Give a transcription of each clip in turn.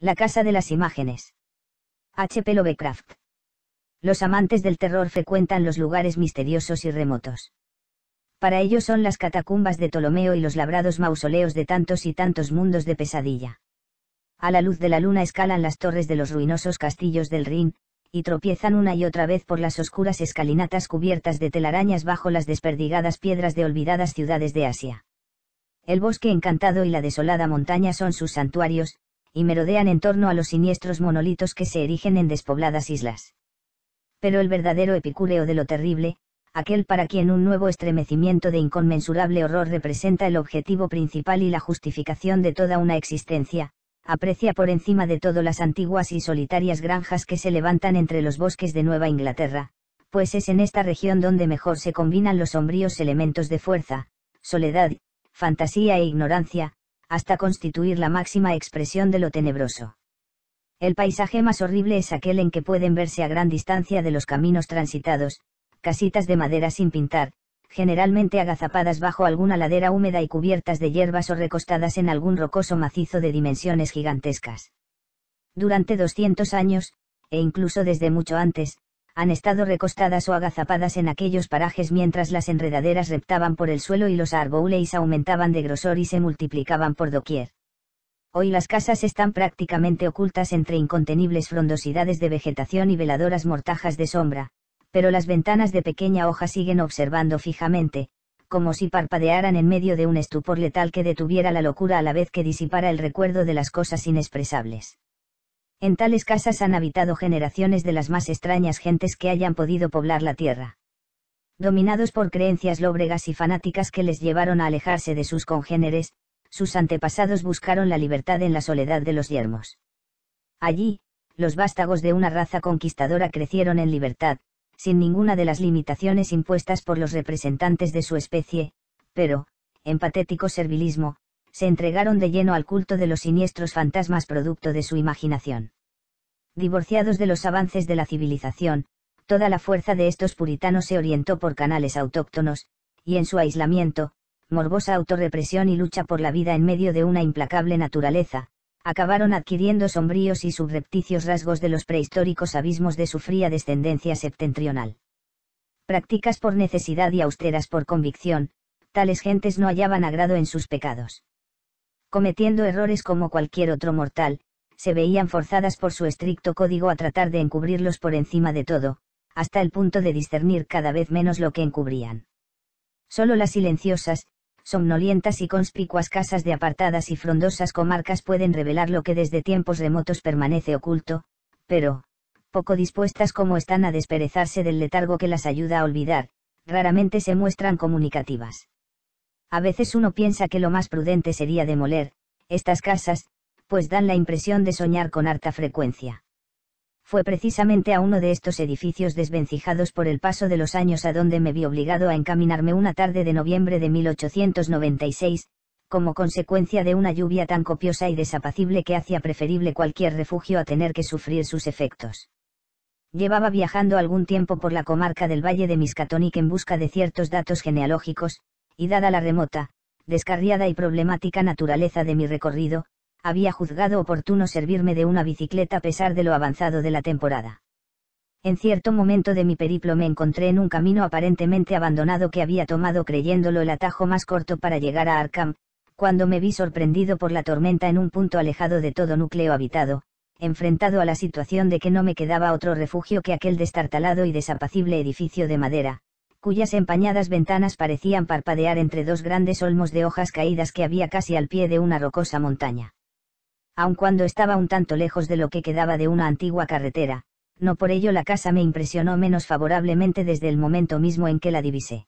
La Casa de las Imágenes. H.P. Lovecraft. Los amantes del terror frecuentan los lugares misteriosos y remotos. Para ellos son las catacumbas de Ptolomeo y los labrados mausoleos de tantos y tantos mundos de pesadilla. A la luz de la luna escalan las torres de los ruinosos castillos del Rin, y tropiezan una y otra vez por las oscuras escalinatas cubiertas de telarañas bajo las desperdigadas piedras de olvidadas ciudades de Asia. El bosque encantado y la desolada montaña son sus santuarios, y merodean en torno a los siniestros monolitos que se erigen en despobladas islas. Pero el verdadero epicúreo de lo terrible, aquel para quien un nuevo estremecimiento de inconmensurable horror representa el objetivo principal y la justificación de toda una existencia, aprecia por encima de todo las antiguas y solitarias granjas que se levantan entre los bosques de Nueva Inglaterra, pues es en esta región donde mejor se combinan los sombríos elementos de fuerza, soledad, fantasía e ignorancia, hasta constituir la máxima expresión de lo tenebroso. El paisaje más horrible es aquel en que pueden verse a gran distancia de los caminos transitados, casitas de madera sin pintar, generalmente agazapadas bajo alguna ladera húmeda y cubiertas de hierbas o recostadas en algún rocoso macizo de dimensiones gigantescas. Durante 200 años, e incluso desde mucho antes, han estado recostadas o agazapadas en aquellos parajes mientras las enredaderas reptaban por el suelo y los árboles aumentaban de grosor y se multiplicaban por doquier. Hoy las casas están prácticamente ocultas entre incontenibles frondosidades de vegetación y veladoras mortajas de sombra, pero las ventanas de pequeña hoja siguen observando fijamente, como si parpadearan en medio de un estupor letal que detuviera la locura a la vez que disipara el recuerdo de las cosas inexpresables. En tales casas han habitado generaciones de las más extrañas gentes que hayan podido poblar la tierra. Dominados por creencias lóbregas y fanáticas que les llevaron a alejarse de sus congéneres, sus antepasados buscaron la libertad en la soledad de los yermos. Allí, los vástagos de una raza conquistadora crecieron en libertad, sin ninguna de las limitaciones impuestas por los representantes de su especie, pero, en patético servilismo, se entregaron de lleno al culto de los siniestros fantasmas producto de su imaginación. Divorciados de los avances de la civilización, toda la fuerza de estos puritanos se orientó por canales autóctonos, y en su aislamiento, morbosa autorrepresión y lucha por la vida en medio de una implacable naturaleza, acabaron adquiriendo sombríos y subrepticios rasgos de los prehistóricos abismos de su fría descendencia septentrional. Prácticas por necesidad y austeras por convicción, tales gentes no hallaban agrado en sus pecados cometiendo errores como cualquier otro mortal, se veían forzadas por su estricto código a tratar de encubrirlos por encima de todo, hasta el punto de discernir cada vez menos lo que encubrían. Solo las silenciosas, somnolientas y conspicuas casas de apartadas y frondosas comarcas pueden revelar lo que desde tiempos remotos permanece oculto, pero, poco dispuestas como están a desperezarse del letargo que las ayuda a olvidar, raramente se muestran comunicativas. A veces uno piensa que lo más prudente sería demoler, estas casas, pues dan la impresión de soñar con harta frecuencia. Fue precisamente a uno de estos edificios desvencijados por el paso de los años a donde me vi obligado a encaminarme una tarde de noviembre de 1896, como consecuencia de una lluvia tan copiosa y desapacible que hacía preferible cualquier refugio a tener que sufrir sus efectos. Llevaba viajando algún tiempo por la comarca del Valle de Miscatonic en busca de ciertos datos genealógicos, y dada la remota, descarriada y problemática naturaleza de mi recorrido, había juzgado oportuno servirme de una bicicleta a pesar de lo avanzado de la temporada. En cierto momento de mi periplo me encontré en un camino aparentemente abandonado que había tomado creyéndolo el atajo más corto para llegar a Arkham, cuando me vi sorprendido por la tormenta en un punto alejado de todo núcleo habitado, enfrentado a la situación de que no me quedaba otro refugio que aquel destartalado y desapacible edificio de madera, cuyas empañadas ventanas parecían parpadear entre dos grandes olmos de hojas caídas que había casi al pie de una rocosa montaña. Aun cuando estaba un tanto lejos de lo que quedaba de una antigua carretera, no por ello la casa me impresionó menos favorablemente desde el momento mismo en que la divisé.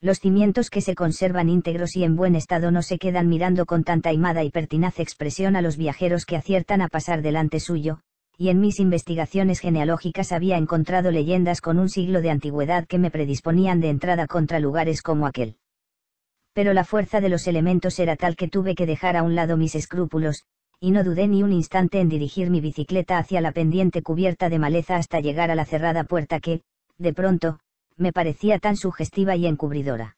Los cimientos que se conservan íntegros y en buen estado no se quedan mirando con tanta aimada y pertinaz expresión a los viajeros que aciertan a pasar delante suyo, y en mis investigaciones genealógicas había encontrado leyendas con un siglo de antigüedad que me predisponían de entrada contra lugares como aquel. Pero la fuerza de los elementos era tal que tuve que dejar a un lado mis escrúpulos, y no dudé ni un instante en dirigir mi bicicleta hacia la pendiente cubierta de maleza hasta llegar a la cerrada puerta que, de pronto, me parecía tan sugestiva y encubridora.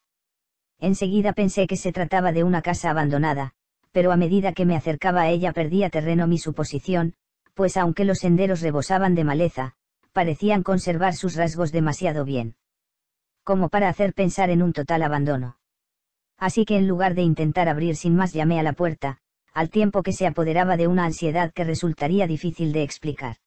Enseguida pensé que se trataba de una casa abandonada, pero a medida que me acercaba a ella perdía terreno mi suposición, pues aunque los senderos rebosaban de maleza, parecían conservar sus rasgos demasiado bien. Como para hacer pensar en un total abandono. Así que en lugar de intentar abrir sin más llamé a la puerta, al tiempo que se apoderaba de una ansiedad que resultaría difícil de explicar.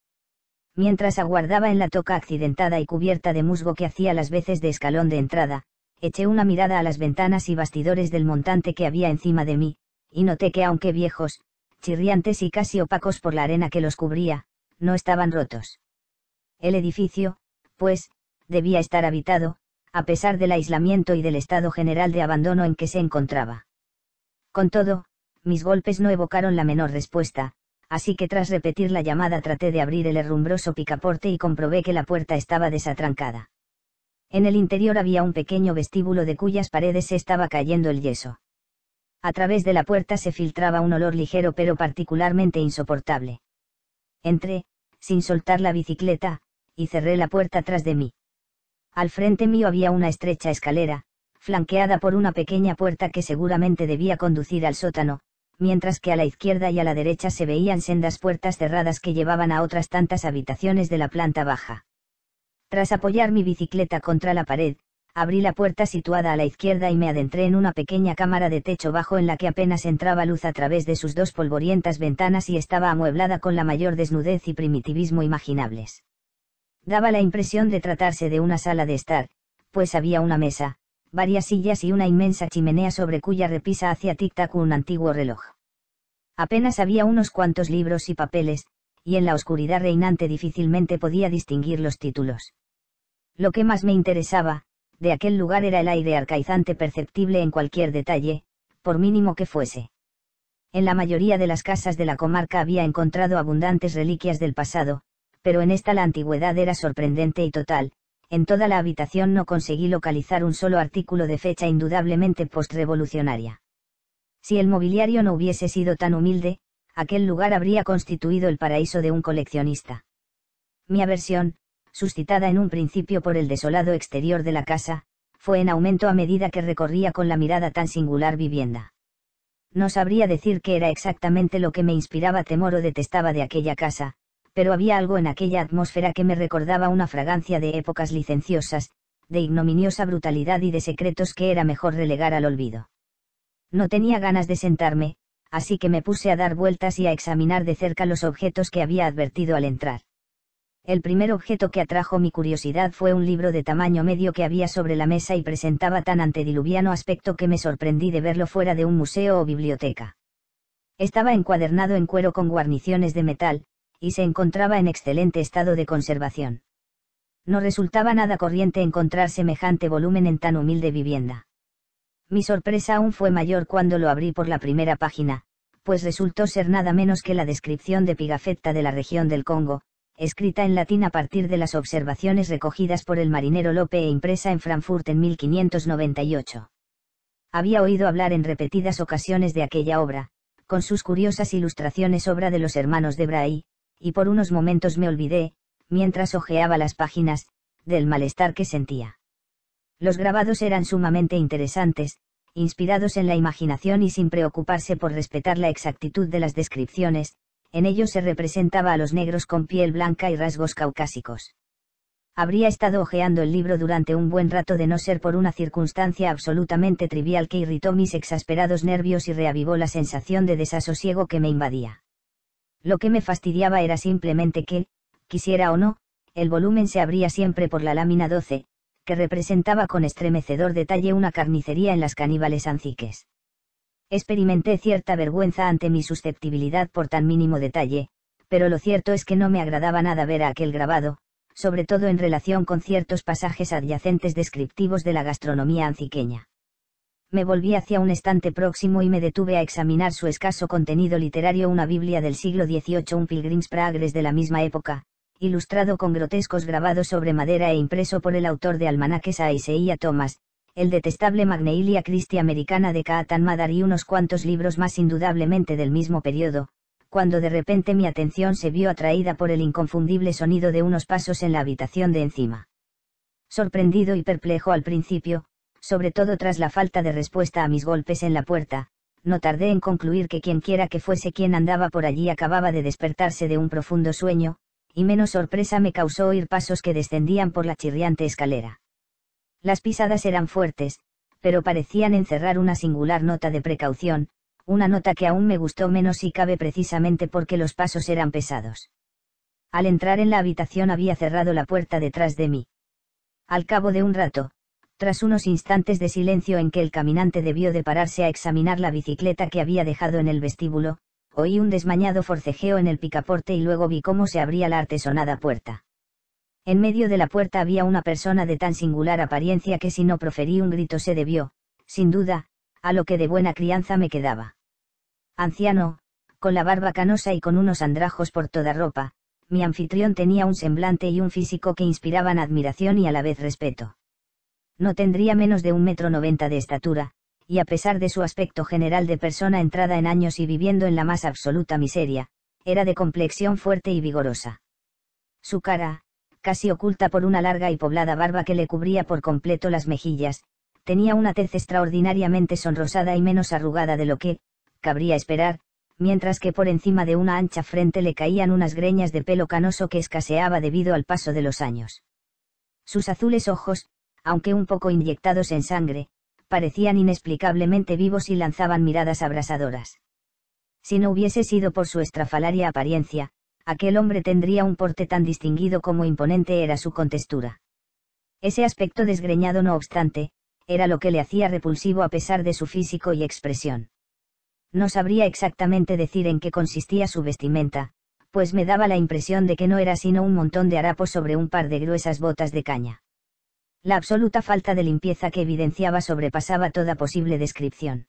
Mientras aguardaba en la toca accidentada y cubierta de musgo que hacía las veces de escalón de entrada, eché una mirada a las ventanas y bastidores del montante que había encima de mí, y noté que aunque viejos, chirriantes y casi opacos por la arena que los cubría, no estaban rotos. El edificio, pues, debía estar habitado, a pesar del aislamiento y del estado general de abandono en que se encontraba. Con todo, mis golpes no evocaron la menor respuesta, así que tras repetir la llamada traté de abrir el herrumbroso picaporte y comprobé que la puerta estaba desatrancada. En el interior había un pequeño vestíbulo de cuyas paredes se estaba cayendo el yeso a través de la puerta se filtraba un olor ligero pero particularmente insoportable. Entré, sin soltar la bicicleta, y cerré la puerta tras de mí. Al frente mío había una estrecha escalera, flanqueada por una pequeña puerta que seguramente debía conducir al sótano, mientras que a la izquierda y a la derecha se veían sendas puertas cerradas que llevaban a otras tantas habitaciones de la planta baja. Tras apoyar mi bicicleta contra la pared, abrí la puerta situada a la izquierda y me adentré en una pequeña cámara de techo bajo en la que apenas entraba luz a través de sus dos polvorientas ventanas y estaba amueblada con la mayor desnudez y primitivismo imaginables. Daba la impresión de tratarse de una sala de estar, pues había una mesa, varias sillas y una inmensa chimenea sobre cuya repisa hacía tic-tac un antiguo reloj. Apenas había unos cuantos libros y papeles, y en la oscuridad reinante difícilmente podía distinguir los títulos. Lo que más me interesaba, de aquel lugar era el aire arcaizante perceptible en cualquier detalle, por mínimo que fuese. En la mayoría de las casas de la comarca había encontrado abundantes reliquias del pasado, pero en esta la antigüedad era sorprendente y total, en toda la habitación no conseguí localizar un solo artículo de fecha indudablemente postrevolucionaria. Si el mobiliario no hubiese sido tan humilde, aquel lugar habría constituido el paraíso de un coleccionista. Mi aversión, suscitada en un principio por el desolado exterior de la casa, fue en aumento a medida que recorría con la mirada tan singular vivienda. No sabría decir qué era exactamente lo que me inspiraba temor o detestaba de aquella casa, pero había algo en aquella atmósfera que me recordaba una fragancia de épocas licenciosas, de ignominiosa brutalidad y de secretos que era mejor relegar al olvido. No tenía ganas de sentarme, así que me puse a dar vueltas y a examinar de cerca los objetos que había advertido al entrar. El primer objeto que atrajo mi curiosidad fue un libro de tamaño medio que había sobre la mesa y presentaba tan antediluviano aspecto que me sorprendí de verlo fuera de un museo o biblioteca. Estaba encuadernado en cuero con guarniciones de metal, y se encontraba en excelente estado de conservación. No resultaba nada corriente encontrar semejante volumen en tan humilde vivienda. Mi sorpresa aún fue mayor cuando lo abrí por la primera página, pues resultó ser nada menos que la descripción de Pigafetta de la región del Congo, escrita en latín a partir de las observaciones recogidas por el marinero Lope e impresa en Frankfurt en 1598. Había oído hablar en repetidas ocasiones de aquella obra, con sus curiosas ilustraciones obra de los hermanos de Brahe, y por unos momentos me olvidé, mientras hojeaba las páginas, del malestar que sentía. Los grabados eran sumamente interesantes, inspirados en la imaginación y sin preocuparse por respetar la exactitud de las descripciones, en ellos se representaba a los negros con piel blanca y rasgos caucásicos. Habría estado hojeando el libro durante un buen rato de no ser por una circunstancia absolutamente trivial que irritó mis exasperados nervios y reavivó la sensación de desasosiego que me invadía. Lo que me fastidiaba era simplemente que, quisiera o no, el volumen se abría siempre por la lámina 12, que representaba con estremecedor detalle una carnicería en las caníbales anciques. Experimenté cierta vergüenza ante mi susceptibilidad por tan mínimo detalle, pero lo cierto es que no me agradaba nada ver aquel grabado, sobre todo en relación con ciertos pasajes adyacentes descriptivos de la gastronomía anciqueña. Me volví hacia un estante próximo y me detuve a examinar su escaso contenido literario, una Biblia del siglo XVIII, un Pilgrim's Progress de la misma época, ilustrado con grotescos grabados sobre madera e impreso por el autor de almanaques A. Thomas, el detestable Magneilia Christi americana de Kaatan Madar y unos cuantos libros más indudablemente del mismo periodo, cuando de repente mi atención se vio atraída por el inconfundible sonido de unos pasos en la habitación de encima. Sorprendido y perplejo al principio, sobre todo tras la falta de respuesta a mis golpes en la puerta, no tardé en concluir que quienquiera que fuese quien andaba por allí acababa de despertarse de un profundo sueño, y menos sorpresa me causó oír pasos que descendían por la chirriante escalera. Las pisadas eran fuertes, pero parecían encerrar una singular nota de precaución, una nota que aún me gustó menos si cabe precisamente porque los pasos eran pesados. Al entrar en la habitación había cerrado la puerta detrás de mí. Al cabo de un rato, tras unos instantes de silencio en que el caminante debió de pararse a examinar la bicicleta que había dejado en el vestíbulo, oí un desmañado forcejeo en el picaporte y luego vi cómo se abría la artesonada puerta. En medio de la puerta había una persona de tan singular apariencia que si no proferí un grito se debió, sin duda, a lo que de buena crianza me quedaba. Anciano, con la barba canosa y con unos andrajos por toda ropa, mi anfitrión tenía un semblante y un físico que inspiraban admiración y a la vez respeto. No tendría menos de un metro noventa de estatura, y a pesar de su aspecto general de persona entrada en años y viviendo en la más absoluta miseria, era de complexión fuerte y vigorosa. Su cara, casi oculta por una larga y poblada barba que le cubría por completo las mejillas, tenía una tez extraordinariamente sonrosada y menos arrugada de lo que, cabría esperar, mientras que por encima de una ancha frente le caían unas greñas de pelo canoso que escaseaba debido al paso de los años. Sus azules ojos, aunque un poco inyectados en sangre, parecían inexplicablemente vivos y lanzaban miradas abrasadoras. Si no hubiese sido por su estrafalaria apariencia, aquel hombre tendría un porte tan distinguido como imponente era su contextura. Ese aspecto desgreñado no obstante, era lo que le hacía repulsivo a pesar de su físico y expresión. No sabría exactamente decir en qué consistía su vestimenta, pues me daba la impresión de que no era sino un montón de harapos sobre un par de gruesas botas de caña. La absoluta falta de limpieza que evidenciaba sobrepasaba toda posible descripción.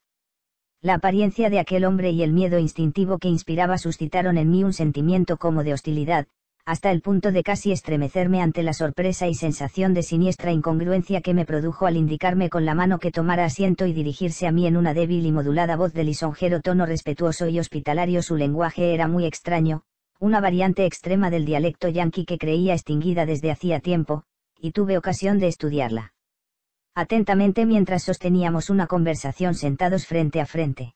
La apariencia de aquel hombre y el miedo instintivo que inspiraba suscitaron en mí un sentimiento como de hostilidad, hasta el punto de casi estremecerme ante la sorpresa y sensación de siniestra incongruencia que me produjo al indicarme con la mano que tomara asiento y dirigirse a mí en una débil y modulada voz de lisonjero tono respetuoso y hospitalario. Su lenguaje era muy extraño, una variante extrema del dialecto yanqui que creía extinguida desde hacía tiempo, y tuve ocasión de estudiarla atentamente mientras sosteníamos una conversación sentados frente a frente.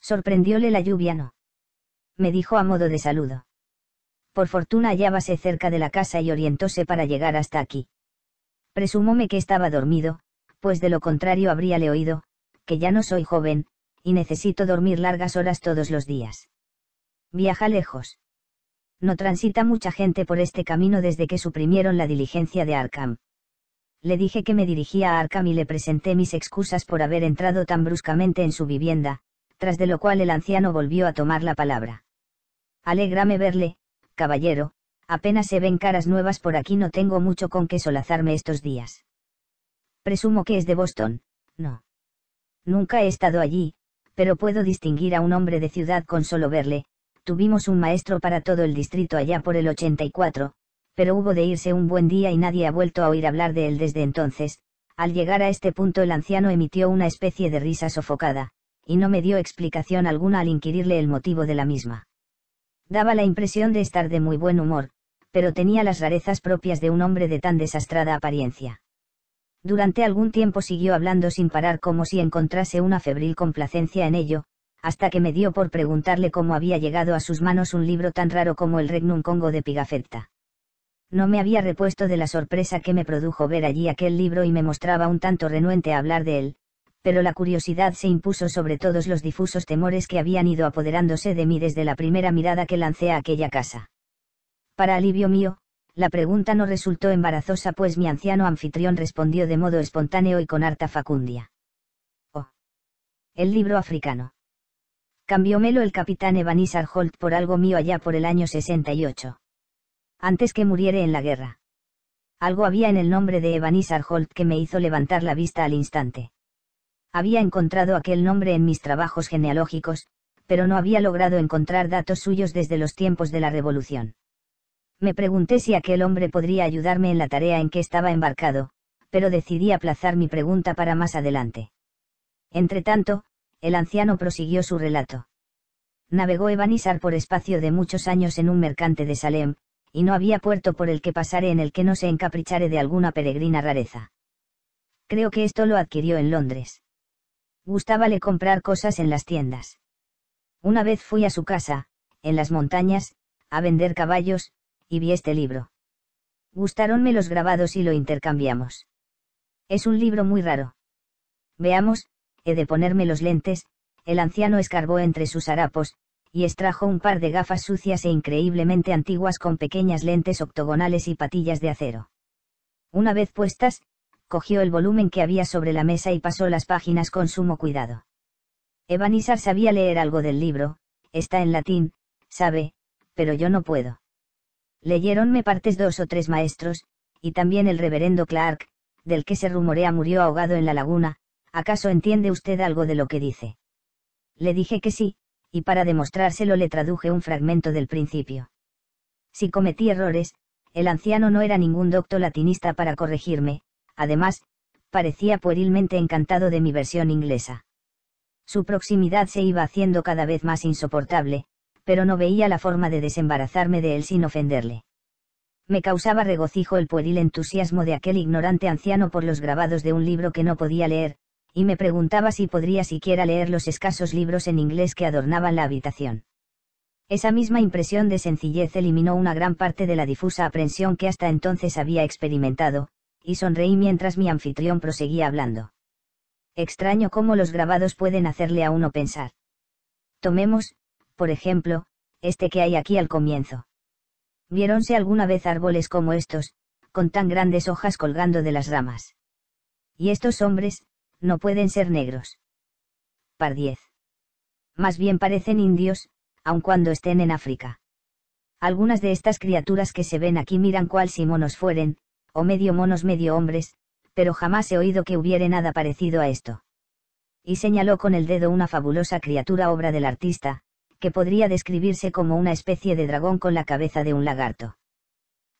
Sorprendióle la lluvia, no. Me dijo a modo de saludo. Por fortuna hallábase cerca de la casa y orientóse para llegar hasta aquí. Presumóme que estaba dormido, pues de lo contrario habríale oído, que ya no soy joven, y necesito dormir largas horas todos los días. Viaja lejos. No transita mucha gente por este camino desde que suprimieron la diligencia de Arkham le dije que me dirigía a Arkham y le presenté mis excusas por haber entrado tan bruscamente en su vivienda, tras de lo cual el anciano volvió a tomar la palabra. Alégrame verle, caballero, apenas se ven caras nuevas por aquí, no tengo mucho con qué solazarme estos días. Presumo que es de Boston, no. Nunca he estado allí, pero puedo distinguir a un hombre de ciudad con solo verle, tuvimos un maestro para todo el distrito allá por el 84, pero hubo de irse un buen día y nadie ha vuelto a oír hablar de él desde entonces. Al llegar a este punto el anciano emitió una especie de risa sofocada, y no me dio explicación alguna al inquirirle el motivo de la misma. Daba la impresión de estar de muy buen humor, pero tenía las rarezas propias de un hombre de tan desastrada apariencia. Durante algún tiempo siguió hablando sin parar como si encontrase una febril complacencia en ello, hasta que me dio por preguntarle cómo había llegado a sus manos un libro tan raro como el Regnum Congo de Pigafetta. No me había repuesto de la sorpresa que me produjo ver allí aquel libro y me mostraba un tanto renuente a hablar de él, pero la curiosidad se impuso sobre todos los difusos temores que habían ido apoderándose de mí desde la primera mirada que lancé a aquella casa. Para alivio mío, la pregunta no resultó embarazosa pues mi anciano anfitrión respondió de modo espontáneo y con harta facundia. Oh. El libro africano. Cambiómelo el capitán Ebenezer Holt por algo mío allá por el año 68 antes que muriere en la guerra. Algo había en el nombre de Isar Holt que me hizo levantar la vista al instante. Había encontrado aquel nombre en mis trabajos genealógicos, pero no había logrado encontrar datos suyos desde los tiempos de la Revolución. Me pregunté si aquel hombre podría ayudarme en la tarea en que estaba embarcado, pero decidí aplazar mi pregunta para más adelante. Entretanto, el anciano prosiguió su relato. Navegó Evanizar por espacio de muchos años en un mercante de Salem, y no había puerto por el que pasare en el que no se encaprichare de alguna peregrina rareza. Creo que esto lo adquirió en Londres. Gustábale comprar cosas en las tiendas. Una vez fui a su casa, en las montañas, a vender caballos, y vi este libro. Gustáronme los grabados y lo intercambiamos. Es un libro muy raro. Veamos, he de ponerme los lentes, el anciano escarbó entre sus harapos, y extrajo un par de gafas sucias e increíblemente antiguas con pequeñas lentes octogonales y patillas de acero. Una vez puestas, cogió el volumen que había sobre la mesa y pasó las páginas con sumo cuidado. Evanizar sabía leer algo del libro, está en latín, sabe, pero yo no puedo. Leyeronme partes dos o tres maestros, y también el reverendo Clark, del que se rumorea murió ahogado en la laguna, ¿acaso entiende usted algo de lo que dice? Le dije que sí, y para demostrárselo le traduje un fragmento del principio. Si cometí errores, el anciano no era ningún docto latinista para corregirme, además, parecía puerilmente encantado de mi versión inglesa. Su proximidad se iba haciendo cada vez más insoportable, pero no veía la forma de desembarazarme de él sin ofenderle. Me causaba regocijo el pueril entusiasmo de aquel ignorante anciano por los grabados de un libro que no podía leer, y me preguntaba si podría siquiera leer los escasos libros en inglés que adornaban la habitación. Esa misma impresión de sencillez eliminó una gran parte de la difusa aprensión que hasta entonces había experimentado, y sonreí mientras mi anfitrión proseguía hablando. Extraño cómo los grabados pueden hacerle a uno pensar. Tomemos, por ejemplo, este que hay aquí al comienzo. ¿Viéronse alguna vez árboles como estos, con tan grandes hojas colgando de las ramas? Y estos hombres, no pueden ser negros. Par 10. Más bien parecen indios, aun cuando estén en África. Algunas de estas criaturas que se ven aquí miran cual si monos fueren, o medio monos medio hombres, pero jamás he oído que hubiere nada parecido a esto. Y señaló con el dedo una fabulosa criatura obra del artista, que podría describirse como una especie de dragón con la cabeza de un lagarto.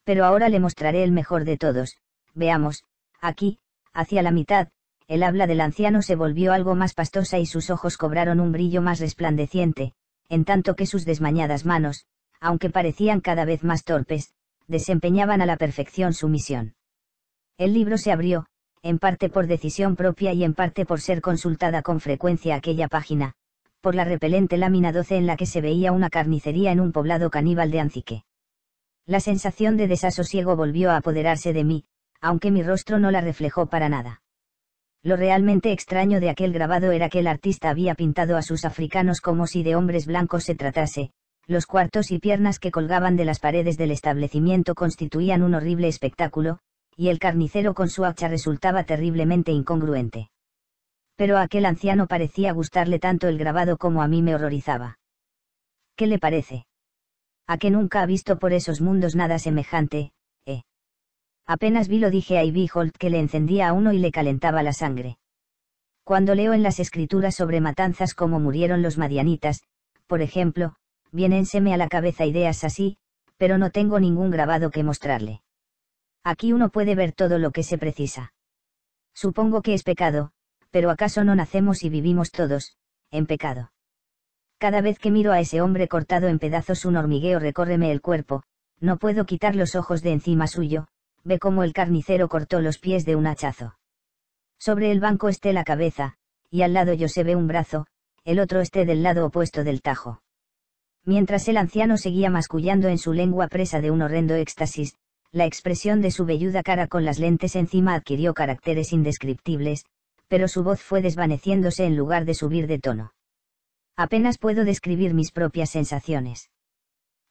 Pero ahora le mostraré el mejor de todos, veamos, aquí, hacia la mitad, el habla del anciano se volvió algo más pastosa y sus ojos cobraron un brillo más resplandeciente, en tanto que sus desmañadas manos, aunque parecían cada vez más torpes, desempeñaban a la perfección su misión. El libro se abrió, en parte por decisión propia y en parte por ser consultada con frecuencia aquella página, por la repelente lámina 12 en la que se veía una carnicería en un poblado caníbal de Ancique. La sensación de desasosiego volvió a apoderarse de mí, aunque mi rostro no la reflejó para nada. Lo realmente extraño de aquel grabado era que el artista había pintado a sus africanos como si de hombres blancos se tratase, los cuartos y piernas que colgaban de las paredes del establecimiento constituían un horrible espectáculo, y el carnicero con su hacha resultaba terriblemente incongruente. Pero a aquel anciano parecía gustarle tanto el grabado como a mí me horrorizaba. ¿Qué le parece? A que nunca ha visto por esos mundos nada semejante, Apenas vi lo dije a Ivy que le encendía a uno y le calentaba la sangre. Cuando leo en las escrituras sobre matanzas como murieron los madianitas, por ejemplo, viénenseme a la cabeza ideas así, pero no tengo ningún grabado que mostrarle. Aquí uno puede ver todo lo que se precisa. Supongo que es pecado, pero ¿acaso no nacemos y vivimos todos, en pecado? Cada vez que miro a ese hombre cortado en pedazos un hormigueo recórreme el cuerpo, no puedo quitar los ojos de encima suyo, ve cómo el carnicero cortó los pies de un hachazo. Sobre el banco esté la cabeza, y al lado yo se ve un brazo, el otro esté del lado opuesto del tajo. Mientras el anciano seguía mascullando en su lengua presa de un horrendo éxtasis, la expresión de su velluda cara con las lentes encima adquirió caracteres indescriptibles, pero su voz fue desvaneciéndose en lugar de subir de tono. Apenas puedo describir mis propias sensaciones.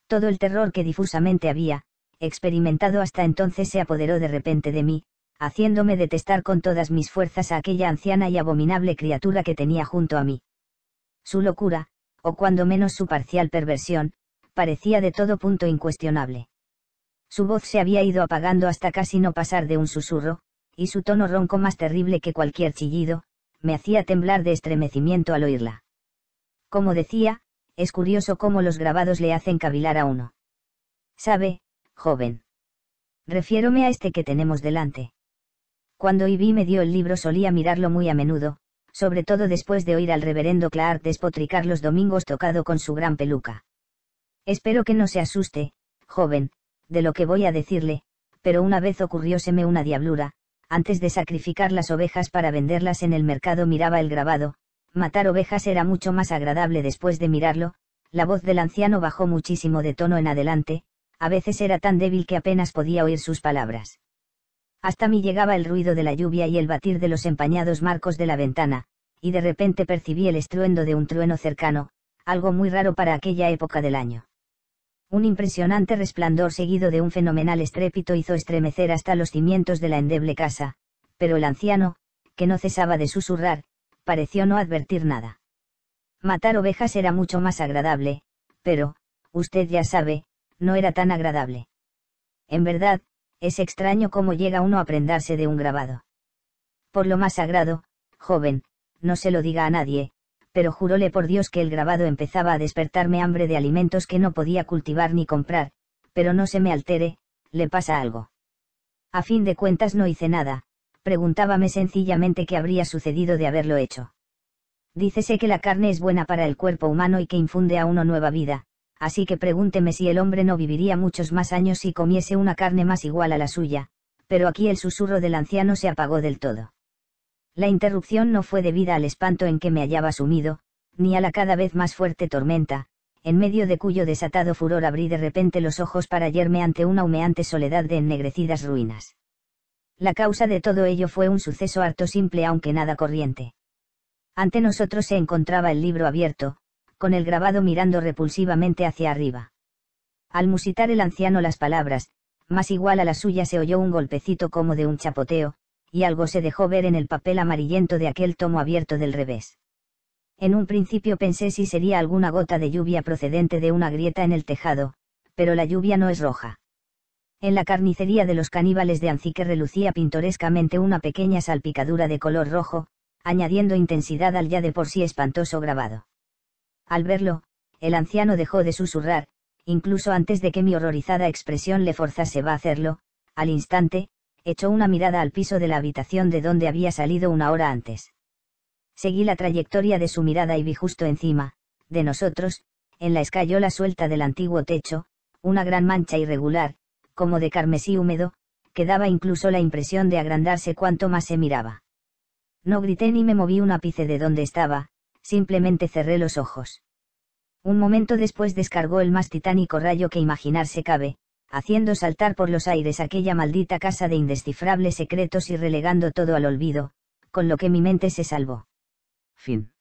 Todo el terror que difusamente había, experimentado hasta entonces se apoderó de repente de mí, haciéndome detestar con todas mis fuerzas a aquella anciana y abominable criatura que tenía junto a mí. Su locura, o cuando menos su parcial perversión, parecía de todo punto incuestionable. Su voz se había ido apagando hasta casi no pasar de un susurro, y su tono ronco más terrible que cualquier chillido, me hacía temblar de estremecimiento al oírla. Como decía, es curioso cómo los grabados le hacen cavilar a uno. Sabe, joven. Refiérome a este que tenemos delante. Cuando Ivy me dio el libro solía mirarlo muy a menudo, sobre todo después de oír al reverendo Clark despotricar los domingos tocado con su gran peluca. Espero que no se asuste, joven, de lo que voy a decirle, pero una vez ocurrióseme una diablura, antes de sacrificar las ovejas para venderlas en el mercado miraba el grabado, matar ovejas era mucho más agradable después de mirarlo, la voz del anciano bajó muchísimo de tono en adelante, a veces era tan débil que apenas podía oír sus palabras. Hasta mí llegaba el ruido de la lluvia y el batir de los empañados marcos de la ventana, y de repente percibí el estruendo de un trueno cercano, algo muy raro para aquella época del año. Un impresionante resplandor seguido de un fenomenal estrépito hizo estremecer hasta los cimientos de la endeble casa, pero el anciano, que no cesaba de susurrar, pareció no advertir nada. Matar ovejas era mucho más agradable, pero, usted ya sabe, no era tan agradable. En verdad, es extraño cómo llega uno a prendarse de un grabado. Por lo más sagrado, joven, no se lo diga a nadie, pero juróle por Dios que el grabado empezaba a despertarme hambre de alimentos que no podía cultivar ni comprar, pero no se me altere, le pasa algo. A fin de cuentas no hice nada, preguntábame sencillamente qué habría sucedido de haberlo hecho. Dícese que la carne es buena para el cuerpo humano y que infunde a uno nueva vida, así que pregúnteme si el hombre no viviría muchos más años si comiese una carne más igual a la suya, pero aquí el susurro del anciano se apagó del todo. La interrupción no fue debida al espanto en que me hallaba sumido, ni a la cada vez más fuerte tormenta, en medio de cuyo desatado furor abrí de repente los ojos para yerme ante una humeante soledad de ennegrecidas ruinas. La causa de todo ello fue un suceso harto simple aunque nada corriente. Ante nosotros se encontraba el libro abierto, con el grabado mirando repulsivamente hacia arriba. Al musitar el anciano las palabras, más igual a la suya se oyó un golpecito como de un chapoteo, y algo se dejó ver en el papel amarillento de aquel tomo abierto del revés. En un principio pensé si sería alguna gota de lluvia procedente de una grieta en el tejado, pero la lluvia no es roja. En la carnicería de los caníbales de Ancique relucía pintorescamente una pequeña salpicadura de color rojo, añadiendo intensidad al ya de por sí espantoso grabado. Al verlo, el anciano dejó de susurrar, incluso antes de que mi horrorizada expresión le forzase va a hacerlo, al instante, echó una mirada al piso de la habitación de donde había salido una hora antes. Seguí la trayectoria de su mirada y vi justo encima, de nosotros, en la escayola suelta del antiguo techo, una gran mancha irregular, como de carmesí húmedo, que daba incluso la impresión de agrandarse cuanto más se miraba. No grité ni me moví un ápice de donde estaba, simplemente cerré los ojos. Un momento después descargó el más titánico rayo que imaginarse cabe, haciendo saltar por los aires aquella maldita casa de indescifrables secretos y relegando todo al olvido, con lo que mi mente se salvó. Fin.